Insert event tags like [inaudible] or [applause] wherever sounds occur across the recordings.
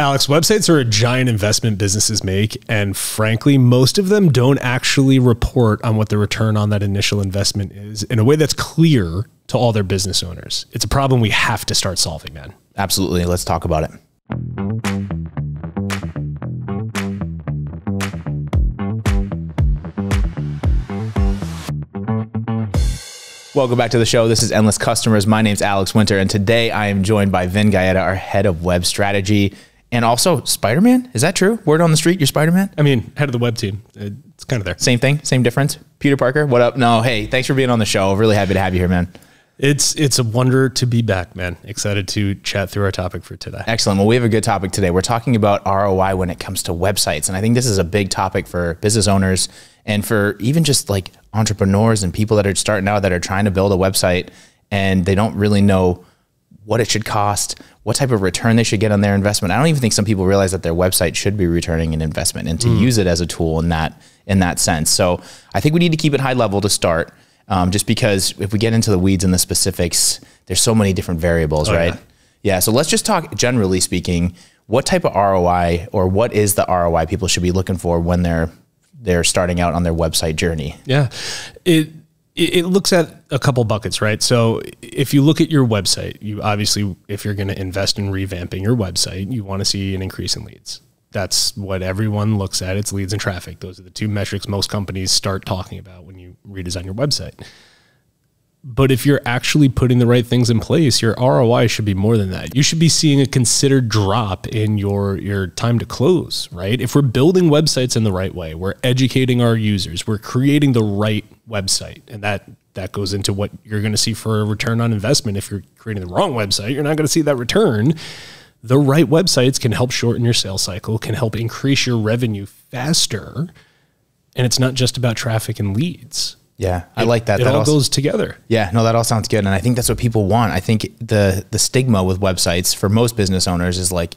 Alex, websites are a giant investment businesses make. And frankly, most of them don't actually report on what the return on that initial investment is in a way that's clear to all their business owners. It's a problem we have to start solving, man. Absolutely. Let's talk about it. Welcome back to the show. This is Endless Customers. My name is Alex Winter, and today I am joined by Vin Gaeta, our head of web strategy and also Spider Man. Is that true? Word on the street, you're Spider Man. I mean, head of the web team. It's kind of there. Same thing, same difference. Peter Parker, what up? No, hey, thanks for being on the show. Really happy to have you here, man. It's it's a wonder to be back, man. Excited to chat through our topic for today. Excellent. Well, we have a good topic today. We're talking about ROI when it comes to websites, and I think this is a big topic for business owners and for even just like entrepreneurs and people that are starting out that are trying to build a website and they don't really know what it should cost what type of return they should get on their investment. I don't even think some people realize that their website should be returning an investment and to mm. use it as a tool in that in that sense. So I think we need to keep it high level to start, um, just because if we get into the weeds and the specifics, there's so many different variables, oh, right? Yeah. yeah. So let's just talk generally speaking. What type of ROI or what is the ROI people should be looking for when they're they're starting out on their website journey? Yeah, it it looks at a couple buckets, right? So if you look at your website, you obviously, if you're going to invest in revamping your website, you want to see an increase in leads. That's what everyone looks at. It's leads and traffic. Those are the two metrics most companies start talking about when you redesign your website. But if you're actually putting the right things in place, your ROI should be more than that. You should be seeing a considered drop in your your time to close, right? If we're building websites in the right way, we're educating our users, we're creating the right website. And that that goes into what you're going to see for a return on investment. If you're creating the wrong website, you're not going to see that return. The right websites can help shorten your sales cycle, can help increase your revenue faster. And it's not just about traffic and leads. Yeah, I like that. It that all goes together. Yeah, no, that all sounds good, and I think that's what people want. I think the the stigma with websites for most business owners is like,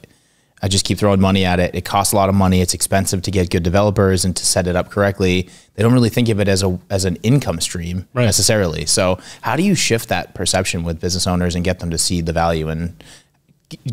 I just keep throwing money at it. It costs a lot of money. It's expensive to get good developers and to set it up correctly. They don't really think of it as a as an income stream right. necessarily. So, how do you shift that perception with business owners and get them to see the value in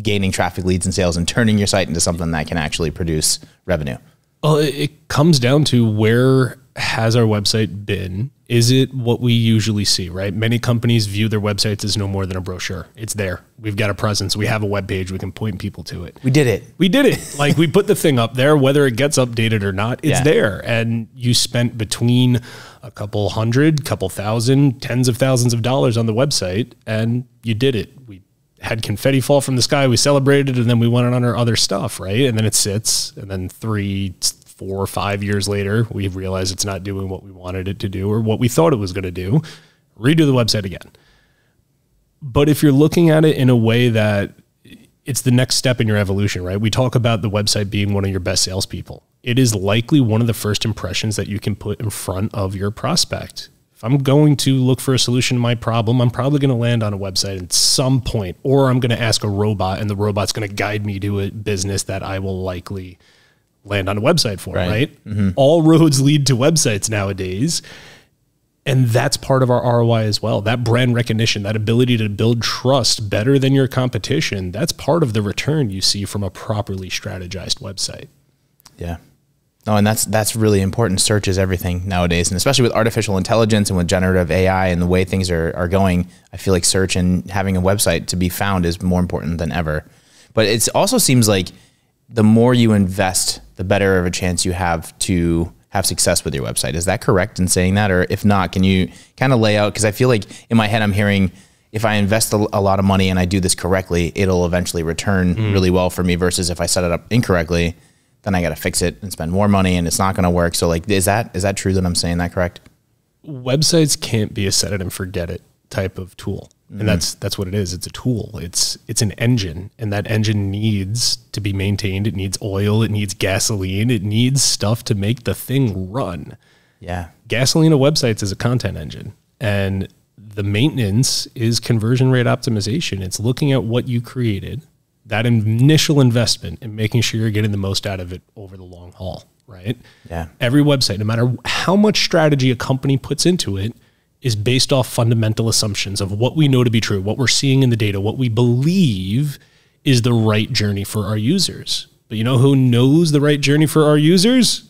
gaining traffic leads and sales and turning your site into something that can actually produce revenue? Well, it comes down to where has our website been is it what we usually see, right? Many companies view their websites as no more than a brochure. It's there. We've got a presence. We have a web page. We can point people to it. We did it. We did it. [laughs] like we put the thing up there, whether it gets updated or not, it's yeah. there. And you spent between a couple hundred, couple thousand, tens of thousands of dollars on the website, and you did it. We had confetti fall from the sky. We celebrated, and then we went on our other stuff, right? And then it sits, and then three four or five years later, we realize it's not doing what we wanted it to do or what we thought it was going to do, redo the website again. But if you're looking at it in a way that it's the next step in your evolution, right? We talk about the website being one of your best salespeople. It is likely one of the first impressions that you can put in front of your prospect. If I'm going to look for a solution to my problem, I'm probably going to land on a website at some point, or I'm going to ask a robot and the robot's going to guide me to a business that I will likely land on a website for, right? right? Mm-hmm. All roads lead to websites nowadays. And that's part of our ROI as well. That brand recognition, that ability to build trust better than your competition, that's part of the return you see from a properly strategized website. Yeah. Oh, and that's that's really important. Search is everything nowadays, and especially with artificial intelligence and with generative AI and the way things are, are going, I feel like search and having a website to be found is more important than ever. But it also seems like the more you invest the better of a chance you have to have success with your website. Is that correct in saying that? Or if not, can you kind of lay out? Because I feel like in my head, I'm hearing if I invest a, lot of money and I do this correctly, it'll eventually return mm. really well for me versus if I set it up incorrectly, then I got to fix it and spend more money and it's not going to work. So like, is that, is that true that I'm saying that correct? Websites can't be a set it and forget it type of tool and mm-hmm. that's that's what it is it's a tool it's it's an engine and that engine needs to be maintained it needs oil it needs gasoline it needs stuff to make the thing run yeah gasoline of websites is a content engine and the maintenance is conversion rate optimization it's looking at what you created that initial investment and making sure you're getting the most out of it over the long haul right yeah every website no matter how much strategy a company puts into it is based off fundamental assumptions of what we know to be true, what we're seeing in the data, what we believe is the right journey for our users. But you know who knows the right journey for our users?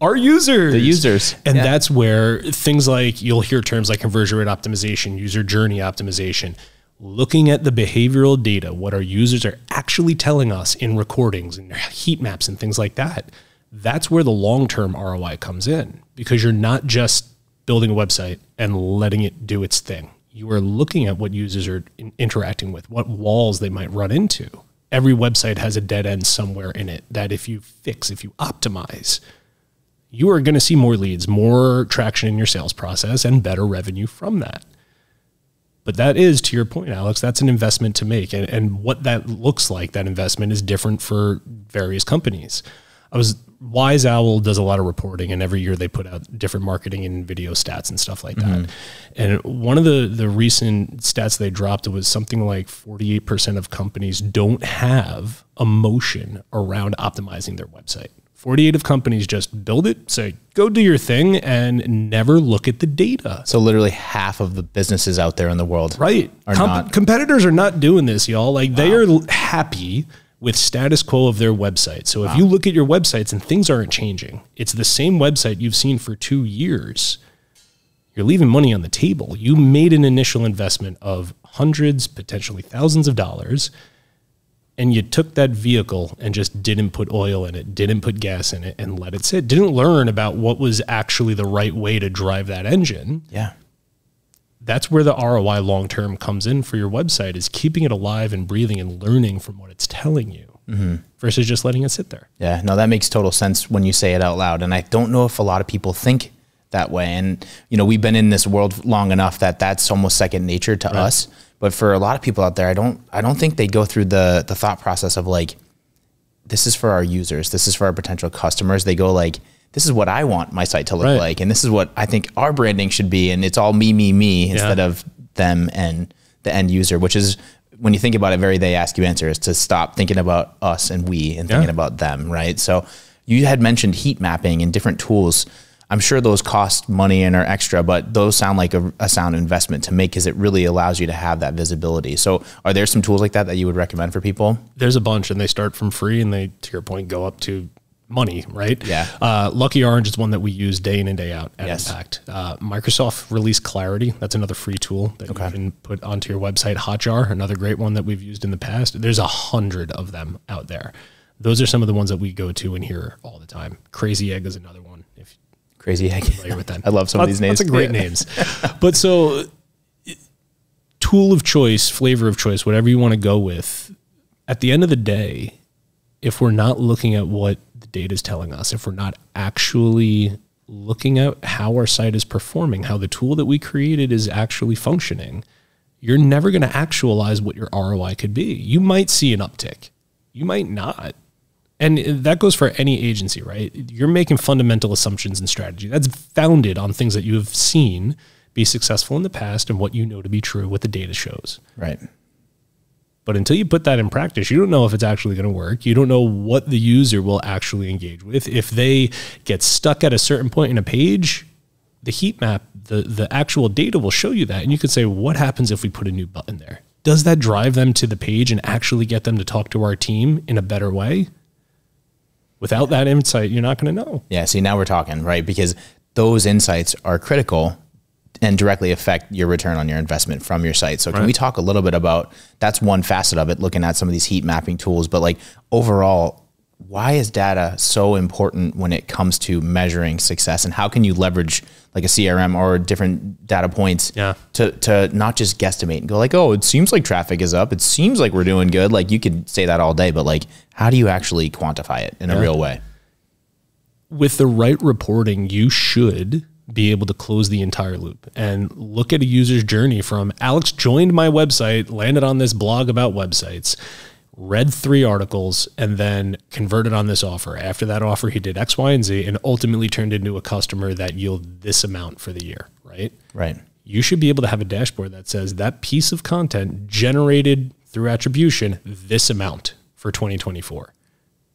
Our users. The users. And yeah. that's where things like you'll hear terms like conversion rate optimization, user journey optimization, looking at the behavioral data, what our users are actually telling us in recordings and heat maps and things like that. That's where the long term ROI comes in because you're not just building a website and letting it do its thing. You are looking at what users are in- interacting with, what walls they might run into. Every website has a dead end somewhere in it that if you fix, if you optimize, you are going to see more leads, more traction in your sales process, and better revenue from that. But that is, to your point, Alex, that's an investment to make. And, and what that looks like, that investment is different for various companies. I was Wise Owl does a lot of reporting, and every year they put out different marketing and video stats and stuff like that. Mm-hmm. And one of the the recent stats they dropped was something like forty eight percent of companies don't have emotion around optimizing their website. Forty eight of companies just build it, say go do your thing, and never look at the data. So literally half of the businesses out there in the world, right? Are Com- not- competitors are not doing this, y'all. Like wow. they are happy with status quo of their website. So wow. if you look at your websites and things aren't changing, it's the same website you've seen for two years. You're leaving money on the table. You made an initial investment of hundreds, potentially thousands of dollars, and you took that vehicle and just didn't put oil in it, didn't put gas in it, and let it sit. Didn't learn about what was actually the right way to drive that engine. Yeah that's where the ROI long term comes in for your website is keeping it alive and breathing and learning from what it's telling you mm-hmm. versus just letting it sit there. Yeah, no, that makes total sense when you say it out loud. And I don't know if a lot of people think that way. And, you know, we've been in this world long enough that that's almost second nature to right. us. But for a lot of people out there, I don't, I don't think they go through the, the thought process of like, this is for our users. This is for our potential customers. They go like, this is what I want my site to look right. like, and this is what I think our branding should be, and it's all me, me, me yeah. instead of them and the end user, which is when you think about it, very they ask you answer is to stop thinking about us and we and yeah. thinking about them, right? So you had mentioned heat mapping and different tools. I'm sure those cost money and are extra, but those sound like a, a sound investment to make because it really allows you to have that visibility. So, are there some tools like that that you would recommend for people? There's a bunch, and they start from free, and they, to your point, go up to money, right? Yeah. Uh, Lucky Orange is one that we use day in and day out at yes. Impact. Uh, Microsoft released Clarity. That's another free tool that okay. you can put onto your website. Hotjar, another great one that we've used in the past. There's a hundred of them out there. Those are some of the ones that we go to and hear all the time. Crazy Egg is another one. If Crazy Egg, familiar with that? [laughs] I love some of these names. That's a great yeah. names. But so, tool of choice, flavor of choice, whatever you want to go with. At the end of the day, if we're not looking at what data is telling us, if we're not actually looking at how our site is performing, how the tool that we created is actually functioning, you're never going to actualize what your ROI could be. You might see an uptick, you might not. And that goes for any agency, right? You're making fundamental assumptions and strategy that's founded on things that you have seen be successful in the past and what you know to be true, what the data shows. Right. But until you put that in practice, you don't know if it's actually going to work. You don't know what the user will actually engage with. If they get stuck at a certain point in a page, the heat map, the, the actual data will show you that. And you could say, what happens if we put a new button there? Does that drive them to the page and actually get them to talk to our team in a better way? Without that insight, you're not going to know. Yeah. See, now we're talking, right? Because those insights are critical and directly affect your return on your investment from your site. So can we talk a little bit about that's one facet of it, looking at some of these heat mapping tools, but like overall, why is data so important when it comes to measuring success and how can you leverage like a CRM or different data points yeah. to, to not just guesstimate and go like, oh, it seems like traffic is up. It seems like we're doing good. Like you could say that all day, but like, how do you actually quantify it in yeah. a real way? With the right reporting, you should be able to close the entire loop and look at a user's journey from Alex joined my website, landed on this blog about websites, read three articles, and then converted on this offer. After that offer, he did X, Y, and Z, and ultimately turned into a customer that yielded this amount for the year, right? Right. You should be able to have a dashboard that says that piece of content generated through attribution this amount for 2024.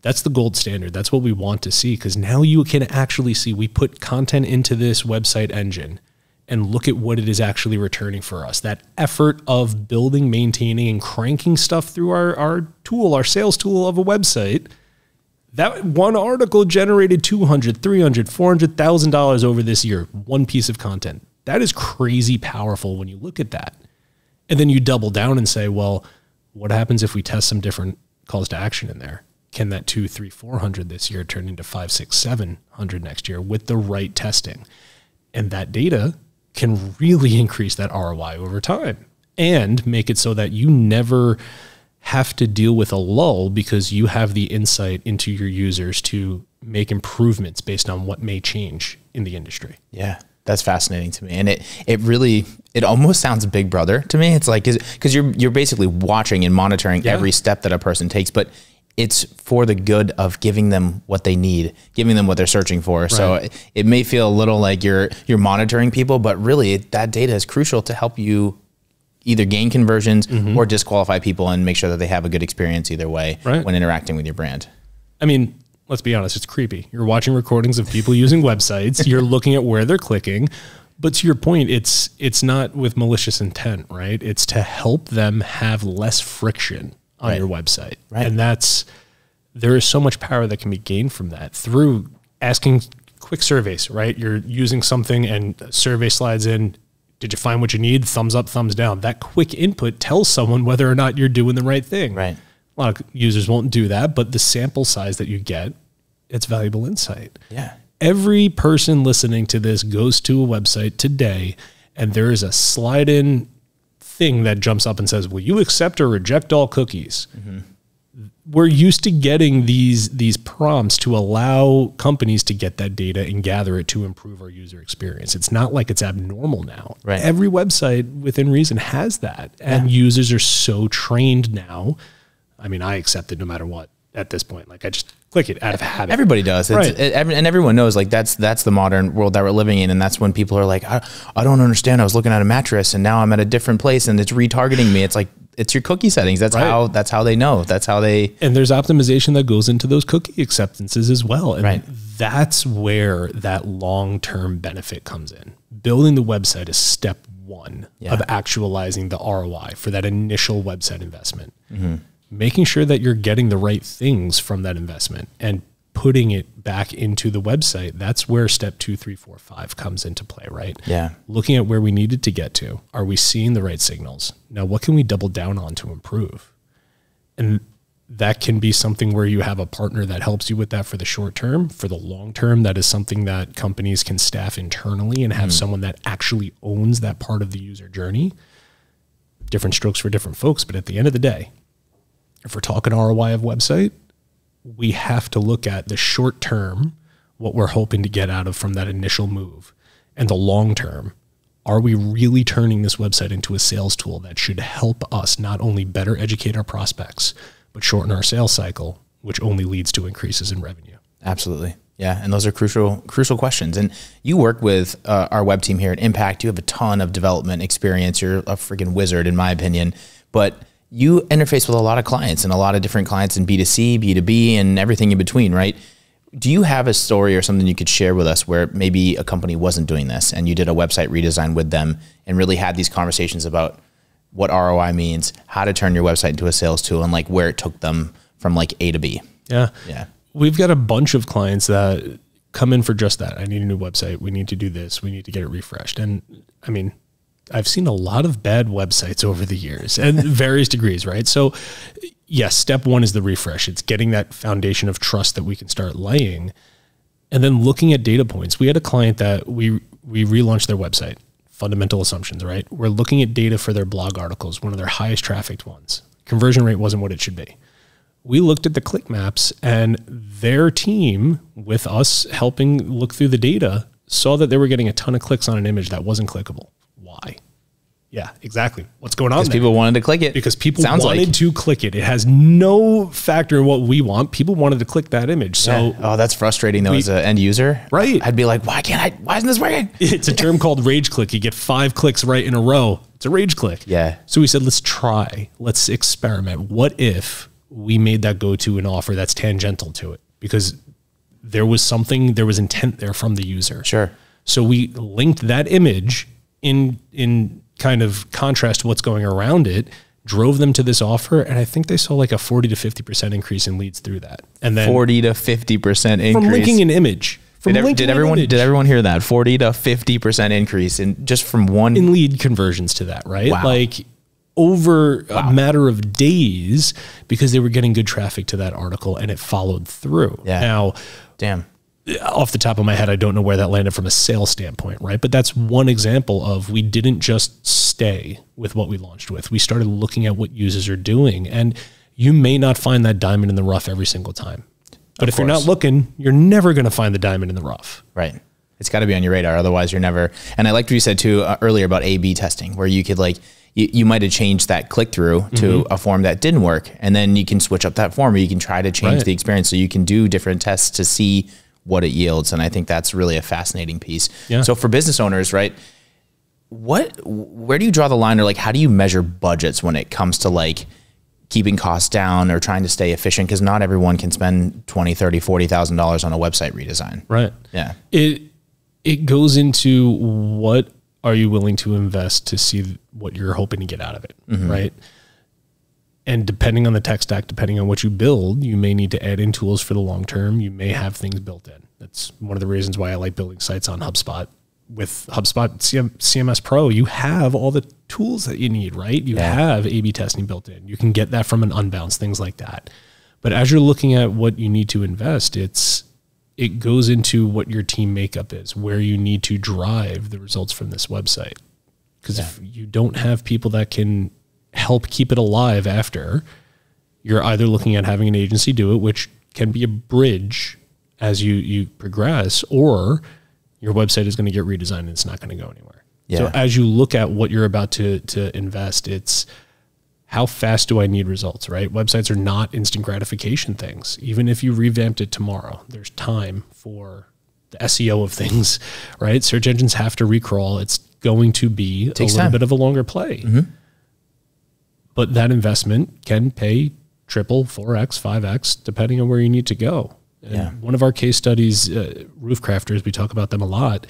That's the gold standard. That's what we want to see because now you can actually see we put content into this website engine and look at what it is actually returning for us. That effort of building, maintaining, and cranking stuff through our, our tool, our sales tool of a website. That one article generated 200, 300, $400,000 over this year, one piece of content. That is crazy powerful when you look at that. And then you double down and say, well, what happens if we test some different calls to action in there? can that two, three, four hundred this year turn into five, six, seven hundred next year with the right testing? And that data can really increase that ROI over time and make it so that you never have to deal with a lull because you have the insight into your users to make improvements based on what may change in the industry. Yeah. That's fascinating to me, and it it really it almost sounds Big Brother to me. It's like because you're you're basically watching and monitoring yeah. every step that a person takes, but it's for the good of giving them what they need, giving them what they're searching for. Right. So it, it, may feel a little like you're you're monitoring people, but really it, that data is crucial to help you either gain conversions mm-hmm. or disqualify people and make sure that they have a good experience either way right. when interacting with your brand. I mean, let's be honest, it's creepy. You're watching recordings of people using websites, [laughs] you're looking at where they're clicking, but to your point, it's it's not with malicious intent, right? It's to help them have less friction on right. your website. Right. And that's there is so much power that can be gained from that through asking quick surveys, right? You're using something and survey slides in. Did you find what you need? Thumbs up, thumbs down. That quick input tells someone whether or not you're doing the right thing. Right. A lot of users won't do that, but the sample size that you get, it's valuable insight. Yeah. Every person listening to this goes to a website today and there is a slide in thing that jumps up and says, "Will you accept or reject all cookies?" Mm-hmm. We're used to getting these these prompts to allow companies to get that data and gather it to improve our user experience. It's not like it's abnormal now. Right. Every website within reason has that, and yeah. users are so trained now. I mean, I accept it no matter what at this point. Like I just click it out of habit. Everybody does, it's, right. It, and everyone knows like that's that's the modern world that we're living in, and that's when people are like, I, I don't understand. I was looking at a mattress, and now I'm at a different place, and it's retargeting me. It's like it's your cookie settings. That's right. how that's how they know. That's how they and there's optimization that goes into those cookie acceptances as well. And right. that's where that long term benefit comes in. Building the website is step one yeah. of actualizing the ROI for that initial website investment. Mm -hmm making sure that you're getting the right things from that investment and putting it back into the website, that's where step two, three, four, five comes into play, right? Yeah. Looking at where we needed to get to. Are we seeing the right signals? Now, what can we double down on to improve? And that can be something where you have a partner that helps you with that for the short term. For the long term, that is something that companies can staff internally and have mm. someone that actually owns that part of the user journey. Different strokes for different folks, but at the end of the day, if we're talking ROI of website, we have to look at the short term, what we're hoping to get out of from that initial move, and the long term. Are we really turning this website into a sales tool that should help us not only better educate our prospects, but shorten our sales cycle, which only leads to increases in revenue? Absolutely. Yeah, and those are crucial crucial questions. And you work with uh, our web team here at Impact. You have a ton of development experience. You're a freaking wizard, in my opinion. But you interface with a lot of clients and a lot of different clients in B2C, B2B, and everything in between, right? Do you have a story or something you could share with us where maybe a company wasn't doing this and you did a website redesign with them and really had these conversations about what ROI means, how to turn your website into a sales tool, and like where it took them from like A to B? Yeah. Yeah. We've got a bunch of clients that come in for just that. I need a new website. We need to do this. We need to get it refreshed. And I mean, I've seen a lot of bad websites over the years and [laughs] various degrees, right? So, yes, step one is the refresh. It's getting that foundation of trust that we can start laying, and then looking at data points. We had a client that we we relaunched their website. Fundamental assumptions, right? We're looking at data for their blog articles, one of their highest trafficked ones. Conversion rate wasn't what it should be we looked at the click maps and their team with us helping look through the data saw that they were getting a ton of clicks on an image that wasn't clickable why. Yeah, exactly. What's going on? Because people wanted to click it. Because people Sounds wanted like. to click it. It has no factor in what we want. People wanted to click that image. So, yeah. oh, that's frustrating though, we, as an end user. Right. I'd be like, why can't I? Why isn't this working? [laughs] It's a term called rage click. You get five clicks right in a row. It's a rage click. Yeah. So we said, let's try, let's experiment. What if we made that go to an offer that's tangential to it? Because there was something, there was intent there from the user. Sure. So we linked that image in in kind of contrast to what's going around it, drove them to this offer, and I think they saw like a forty to fifty percent increase in leads through that. And then forty to fifty percent increase from linking an image. From did, linking did everyone image. did everyone hear that? Forty to fifty percent increase in just from one in lead conversions to that, right? Wow. Like over wow. a matter of days because they were getting good traffic to that article and it followed through. Yeah. Now, damn off the top of my head, I don't know where that landed from a sales standpoint, right? But that's one example of we didn't just stay with what we launched with. We started looking at what users are doing. And you may not find that diamond in the rough every single time. But of if course. you're not looking, you're never going to find the diamond in the rough. Right. It's got to be on your radar. Otherwise, you're never. And I liked what you said too uh, earlier about A B testing, where you could like, you, you might have changed that click through mm -hmm. to mm-hmm. a form that didn't work. And then you can switch up that form or you can try to change right. the experience. So you can do different tests to see what it yields. And I think that's really a fascinating piece. Yeah. So for business owners, right? What, where do you draw the line or like, how do you measure budgets when it comes to like keeping costs down or trying to stay efficient? Cause not everyone can spend 20, 30, $40,000 on a website redesign. Right. Yeah. It, it goes into what are you willing to invest to see what you're hoping to get out of it? Mm -hmm. Right and depending on the tech stack, depending on what you build, you may need to add in tools for the long term. You may have things built in. That's one of the reasons why I like building sites on HubSpot. With HubSpot CMS Pro, you have all the tools that you need, right? You yeah. have A B testing built in. You can get that from an unbounce, things like that. But as you're looking at what you need to invest, it's it goes into what your team makeup is, where you need to drive the results from this website. Because yeah. if you don't have people that can help keep it alive after, you're either looking at having an agency do it, which can be a bridge as you you progress, or your website is going to get redesigned and it's not going to go anywhere. Yeah. So as you look at what you're about to to invest, it's how fast do I need results, right? Websites are not instant gratification things. Even if you revamped it tomorrow, there's time for the SEO of things, [laughs] right? Search engines have to recrawl. It's going to be a little time. bit of a longer play. Mm -hmm but that investment can pay triple, 4x, 5x, depending on where you need to go. Yeah. One of our case studies, uh, Roof Crafters, we talk about them a lot.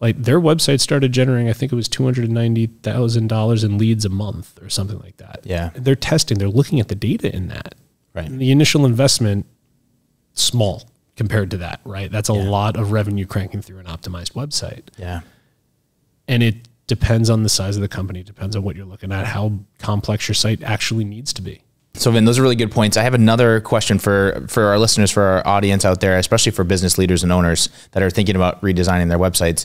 Like their website started generating, I think it was $290,000 in leads a month or something like that. Yeah. They're testing, they're looking at the data in that. Right. And the initial investment, small compared to that, right? That's a yeah. lot of revenue cranking through an optimized website. Yeah. And it depends on the size of the company, depends on what you're looking at, how complex your site actually needs to be. So Vin, those are really good points. I have another question for for our listeners, for our audience out there, especially for business leaders and owners that are thinking about redesigning their websites.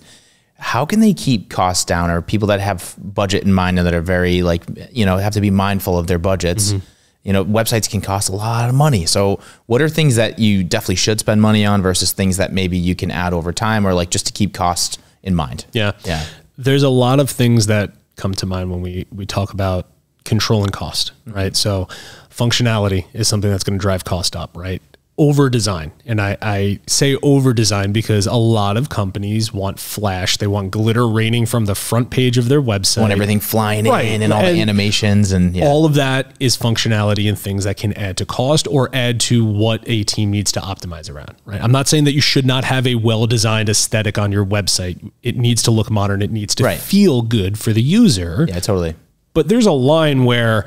How can they keep costs down, or people that have budget in mind and that are very like you know have to be mindful of their budgets? Mm -hmm. You know, websites can cost a lot of money. So, what are things that you definitely should spend money on versus things that maybe you can add over time, or like just to keep costs in mind? Yeah, yeah. There's a lot of things that come to mind when we, we talk about controlling cost, right? So functionality is something that's going to drive cost up, right? over design. And I, I say over design because a lot of companies want flash. They want glitter raining from the front page of their website. Want everything flying right. in and all and the animations and yeah. all of that is functionality and things that can add to cost or add to what a team needs to optimize around. Right. I'm not saying that you should not have a well designed aesthetic on your website. It needs to look modern. It needs to right. feel good for the user. Yeah, totally. But there's a line where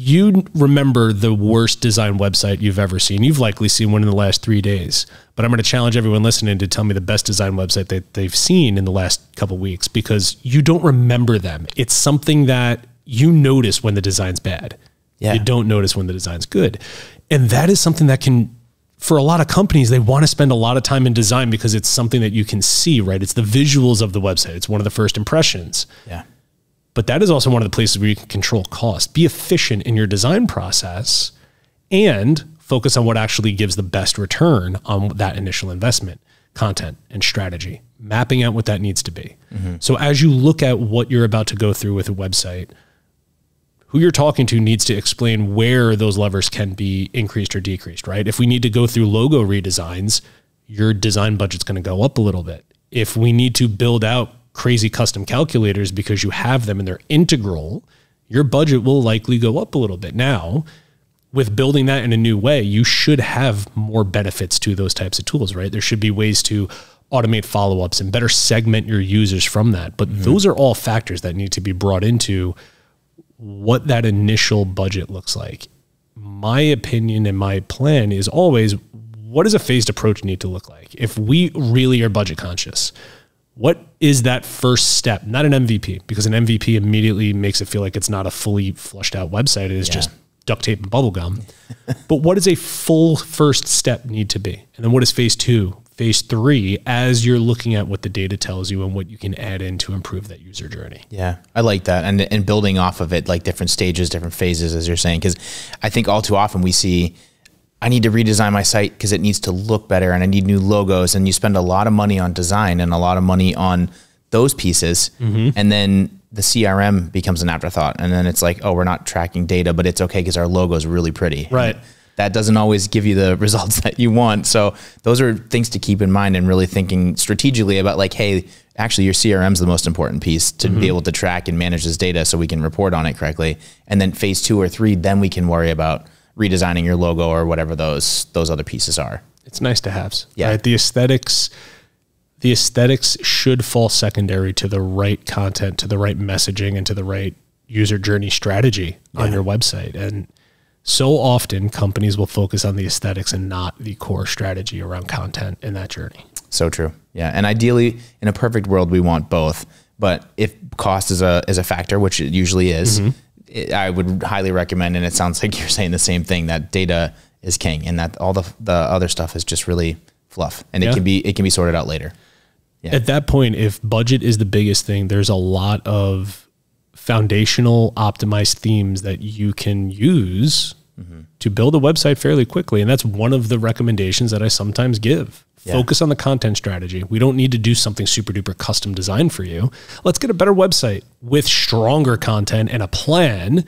you remember the worst design website you've ever seen. You've likely seen one in the last three days, but I'm going to challenge everyone listening to tell me the best design website that they've seen in the last couple weeks because you don't remember them. It's something that you notice when the design's bad. Yeah. You don't notice when the design's good. And that is something that can, for a lot of companies, they want to spend a lot of time in design because it's something that you can see, right? It's the visuals of the website, it's one of the first impressions. Yeah. But that is also one of the places where you can control cost. Be efficient in your design process and focus on what actually gives the best return on that initial investment content and strategy, mapping out what that needs to be. Mm -hmm. So as you look at what you're about to go through with a website, who you're talking to needs to explain where those levers can be increased or decreased, right? If we need to go through logo redesigns, your design budget's going to go up a little bit. If we need to build out crazy custom calculators because you have them and they're integral, your budget will likely go up a little bit. Now, with building that in a new way, you should have more benefits to those types of tools, right? There should be ways to automate follow ups and better segment your users from that. But mm -hmm. those are all factors that need to be brought into what that initial budget looks like. My opinion and my plan is always what does a phased approach need to look like? If we really are budget conscious, what is that first step? Not an MVP, because an MVP immediately makes it feel like it's not a fully flushed out website. It is yeah. just duct tape and bubble gum. [laughs] but what does a full first step need to be? And then what is phase two, phase three, as you're looking at what the data tells you and what you can add in to improve that user journey? Yeah, I like that. And, and building off of it, like different stages, different phases, as you're saying, because I think all too often we see – I need to redesign my site because it needs to look better and I need new logos. And you spend a lot of money on design and a lot of money on those pieces. Mm -hmm. And then the CRM becomes an afterthought. And then it's like, oh, we're not tracking data, but it's okay because our logo is really pretty. Right. And that doesn't always give you the [laughs] results that you want. So those are things to keep in mind and really thinking strategically about like, hey, actually your CRM is the most important piece to mm -hmm. be mm-hmm. able to track and manage this data so we can report on it correctly. And then phase two or three, then we can worry about redesigning your logo or whatever those those other pieces are. It's nice to have. Yeah. Right? The aesthetics the aesthetics should fall secondary to the right content, to the right messaging and to the right user journey strategy yeah. on your website. And so often companies will focus on the aesthetics and not the core strategy around content in that journey. So true. Yeah. And ideally in a perfect world we want both. But if cost is a is a factor, which it usually is, mm -hmm it, I would highly recommend, and it sounds [laughs] like you're saying the same thing that data is king, and that all the the other stuff is just really fluff, and yeah. it can be it can be sorted out later. Yeah. At that point, if budget is the biggest thing, there's a lot of foundational optimized themes that you can use mm -hmm. to build a website fairly quickly, and that's one of the recommendations that I sometimes give. Yeah. Focus on the content strategy. We don't need to do something super duper custom designed for you. Let's get a better website with stronger content and a plan.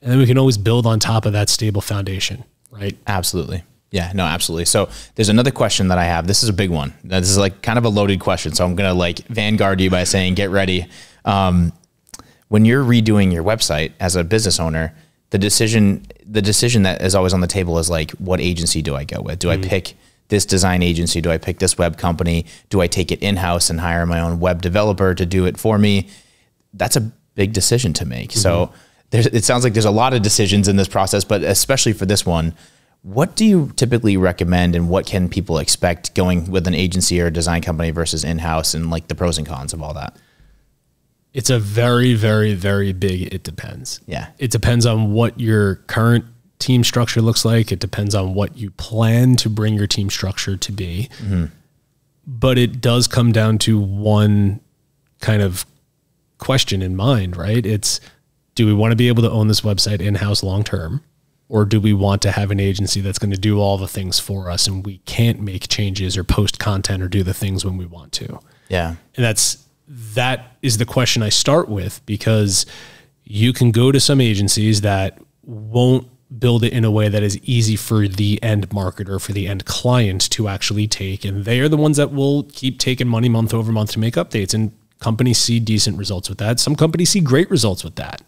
And then we can always build on top of that stable foundation, right? Absolutely. Yeah, no, absolutely. So there's another question that I have. This is a big one. This is like kind of a loaded question. So I'm going to like vanguard you by saying, get ready. Um, when you're redoing your website as a business owner, the decision, the decision that is always on the table is like, what agency do I go with? Do mm -hmm. I pick this design agency? Do I pick this web company? Do I take it in house and hire my own web developer to do it for me? That's a big decision to make. Mm -hmm. So mm-hmm. it sounds like there's a lot of decisions in this process, but especially for this one, what do you typically recommend and what can people expect going with an agency or a design company versus in-house and like the pros and cons of all that it's a very very very big it depends yeah it depends on what your current team structure looks like. It depends on what you plan to bring your team structure to be. Mm -hmm. But it does come down to one kind of question in mind, right? It's do we want to be able to own this website in house long term? Or do we want to have an agency that's going to do all the things for us and we can't make changes or post content or do the things when we want to? Yeah. And that's that is the question I start with because you can go to some agencies that won't build it in a way that is easy for the end marketer, for the end client to actually take. And they are the ones that will keep taking money month over month to make updates. And companies see decent results with that. Some companies see great results with that.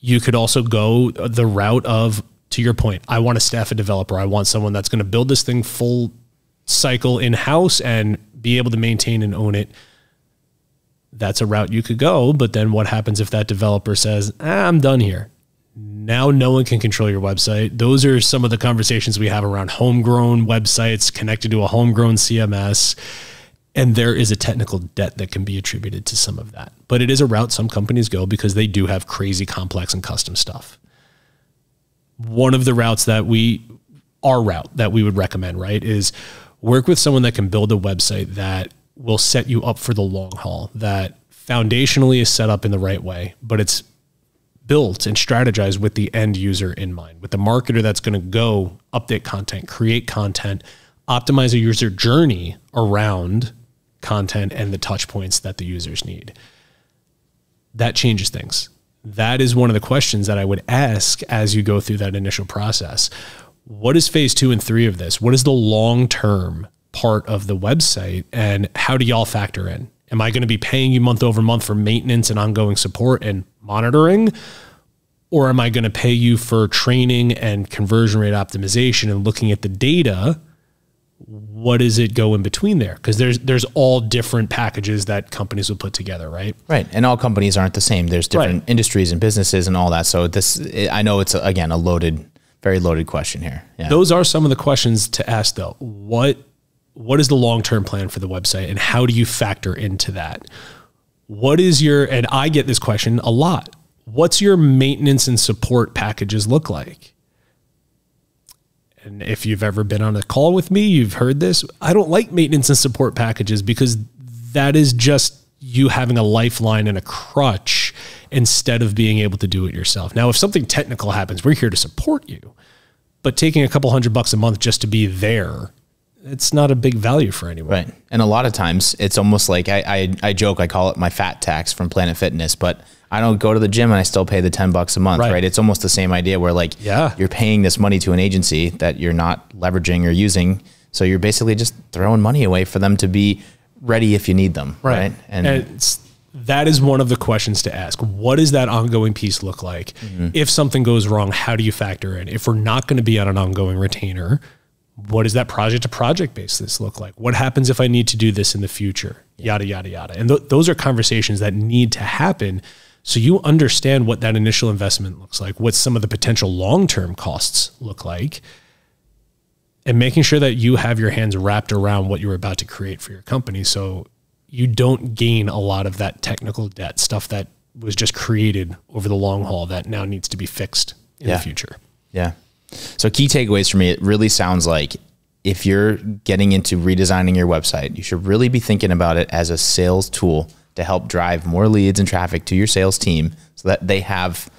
You could also go the route of, to your point, I want to staff a developer. I want someone that's going to build this thing full cycle in house and be able to maintain and own it that's a route you could go. But then what happens if that developer says, ah, I'm done here? now no one can control your website. Those are some of the conversations we have around homegrown websites connected to a homegrown CMS. And there is a technical debt that can be attributed to some of that. But it is a route some companies go because they do have crazy complex and custom stuff. One of the routes that we, our route that we would recommend, right, is work with someone that can build a website that will set you up for the long haul, that foundationally is set up in the right way, but it's built and strategized with the end user in mind, with the marketer that's going to go update content, create content, optimize a user journey around content and the touch points that the users need. That changes things. That is one of the questions that I would ask as you go through that initial process. What is phase two and three of this? What is the long term part of the website? And how do y'all factor in? Am I going to be paying you month over month for maintenance and ongoing support and monitoring? Or am I going to pay you for training and conversion rate optimization and looking at the data? What does it go in between there? Because there's there's all different packages that companies would put together, right? Right, and all companies aren't the same. There's different right. industries and businesses and all that. So this, I know it's again a loaded, very loaded question here. Yeah. Those are some of the questions to ask, though. What what is the long term plan for the website and how do you factor into that? What is your, and I get this question a lot what's your maintenance and support packages look like? And if you've ever been on a call with me, you've heard this. I don't like maintenance and support packages because that is just you having a lifeline and a crutch instead of being able to do it yourself. Now, if something technical happens, we're here to support you. But taking a couple hundred bucks a month just to be there it's not a big value for anyone. Right. And a lot of times it's almost like I, I, I, joke, I call it my fat tax from Planet Fitness, but I don't go to the gym and I still pay the 10 bucks a month, right? right? It's almost the same idea where like yeah. you're paying this money to an agency that you're not leveraging or using. So you're basically just throwing money away for them to be ready if you need them. Right. right? And, and that is one of the questions to ask. What does that ongoing piece look like? Mm -hmm. If something goes wrong, how do you factor in? If we're not going to be on an ongoing retainer, what does that project to project basis look like? What happens if I need to do this in the future? Yada, yada, yada. And th those are conversations that need to happen so you understand what that initial investment looks like, what some of the potential long term costs look like, and making sure that you have your hands wrapped around what you're about to create for your company. So you don't gain a lot of that technical debt, stuff that was just created over the long haul that now needs to be fixed in yeah. the future. Yeah. So, key takeaways for me, it really sounds like if you're getting into redesigning your website, you should really be thinking about it as a sales tool to help drive more leads and traffic to your sales team so that they have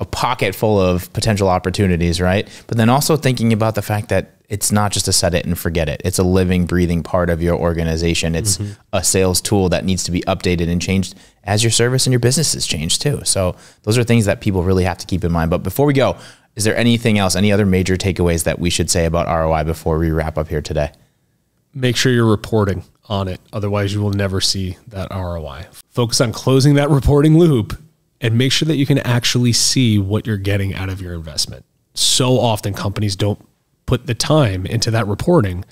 a pocket full of potential opportunities, right? But then also thinking about the fact that it's not just a set it and forget it. It's a living, breathing part of your organization. It's mm -hmm. a sales tool that needs to be updated and changed as your service and your business has changed too. So those are things that people really have to keep in mind. But before we go, is there anything else, any other major takeaways that we should say about ROI before we wrap up here today? Make sure you're reporting on it. Otherwise, you will never see that ROI. Focus on closing that reporting loop and make sure that you can actually see what you're getting out of your investment. So often, companies don't put the time into that reporting.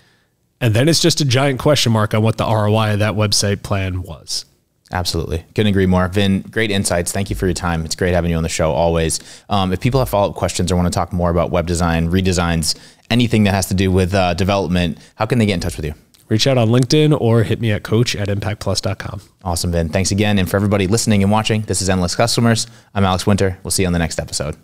And then it's just a giant question mark on what the ROI of that website plan was. Absolutely. Couldn't agree more. Vin, great insights. Thank you for your time. It's great having you on the show always. Um, if people have follow up questions or want to talk more about web design, redesigns, anything that has to do with uh, development, how can they get in touch with you? Reach out on LinkedIn or hit me at coach at impactplus.com. Awesome, Vin. Thanks again. And for everybody listening and watching, this is Endless Customers. I'm Alex Winter. We'll see you on the next episode.